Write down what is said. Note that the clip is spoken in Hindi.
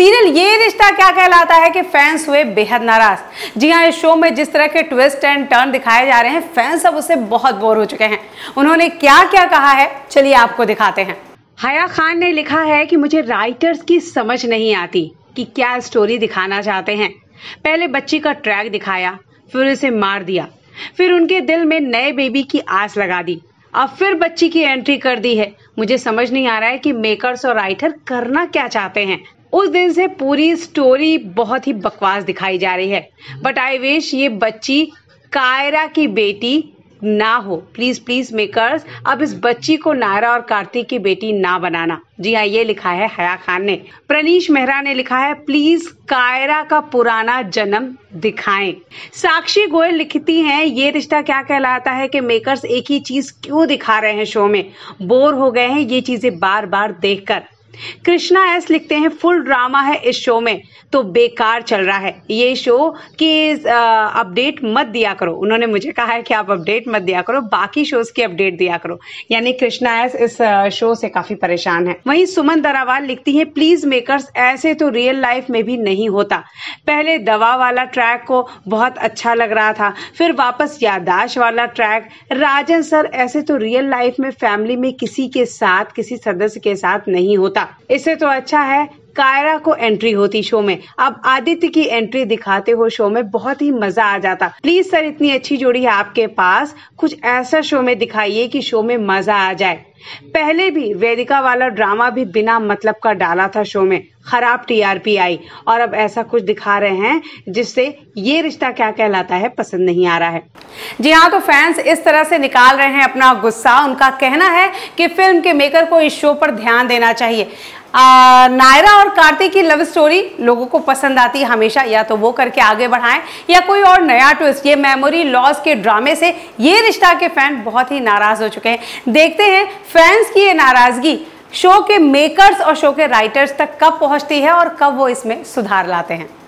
सीरियल ये रिश्ता क्या कहलाता है कि फैंस हुए बेहद नाराज जी हाँ इस शो में जिस तरह के ट्विस्ट एंड टर्न दिखाए जा रहे हैं फैंस अब उसे बहुत बोर हो चुके हैं उन्होंने क्या क्या कहा है चलिए आपको दिखाते हैं हया खान ने लिखा है कि मुझे राइटर्स की समझ नहीं आती कि क्या स्टोरी दिखाना चाहते हैं पहले बच्ची का ट्रैक दिखाया फिर उसे मार दिया फिर उनके दिल में नए बेबी की आस लगा दी अब फिर बच्ची की एंट्री कर दी है मुझे समझ नहीं आ रहा है कि मेकर्स और राइटर करना क्या चाहते हैं उस दिन से पूरी स्टोरी बहुत ही बकवास दिखाई जा रही है बट आई विश ये बच्ची कायरा की बेटी ना हो प्लीज प्लीज मेकर्स अब इस बच्ची को नायरा और कार्तिक की बेटी ना बनाना जी हाँ ये लिखा है हया खान ने प्रनीश मेहरा ने लिखा है प्लीज कायरा का पुराना जन्म दिखाएं साक्षी गोयल लिखती हैं ये रिश्ता क्या कहलाता है कि मेकर्स एक ही चीज क्यों दिखा रहे हैं शो में बोर हो गए हैं ये चीजें बार बार देखकर कृष्णा एस लिखते हैं फुल ड्रामा है इस शो में तो बेकार चल रहा है ये शो की अपडेट मत दिया करो उन्होंने मुझे कहा है कि आप अपडेट मत दिया करो बाकी शोज की अपडेट दिया करो यानी कृष्णा एस इस शो से काफी परेशान है वहीं सुमन दरावाल लिखती है प्लीज मेकर्स ऐसे तो रियल लाइफ में भी नहीं होता पहले दवा वाला ट्रैक को बहुत अच्छा लग रहा था फिर वापस यादाश वाला ट्रैक राजन सर ऐसे तो रियल लाइफ में फैमिली में किसी के साथ किसी सदस्य के साथ नहीं होता होता इससे तो अच्छा है कायरा को एंट्री होती शो में अब आदित्य की एंट्री दिखाते हो शो में बहुत ही मजा आ जाता प्लीज सर इतनी अच्छी जोड़ी है आपके पास कुछ ऐसा शो में दिखाइए कि शो में मजा आ जाए पहले भी वेदिका वाला ड्रामा भी बिना मतलब का डाला था शो में खराब टीआरपी आई और अब ऐसा कुछ दिखा रहे हैं जिससे ये रिश्ता क्या कहलाता है पसंद नहीं आ रहा है जी हाँ तो फैंस इस तरह से निकाल रहे हैं अपना गुस्सा उनका कहना है कि फिल्म के मेकर को इस शो पर ध्यान देना चाहिए आ, नायरा और कार्तिक की लव स्टोरी लोगों को पसंद आती है हमेशा या तो वो करके आगे बढ़ाएं या कोई और नया ट्विस्ट ये मेमोरी लॉस के ड्रामे से ये रिश्ता के फैन बहुत ही नाराज़ हो चुके हैं देखते हैं फैंस की ये नाराज़गी शो के मेकर्स और शो के राइटर्स तक कब पहुंचती है और कब वो इसमें सुधार लाते हैं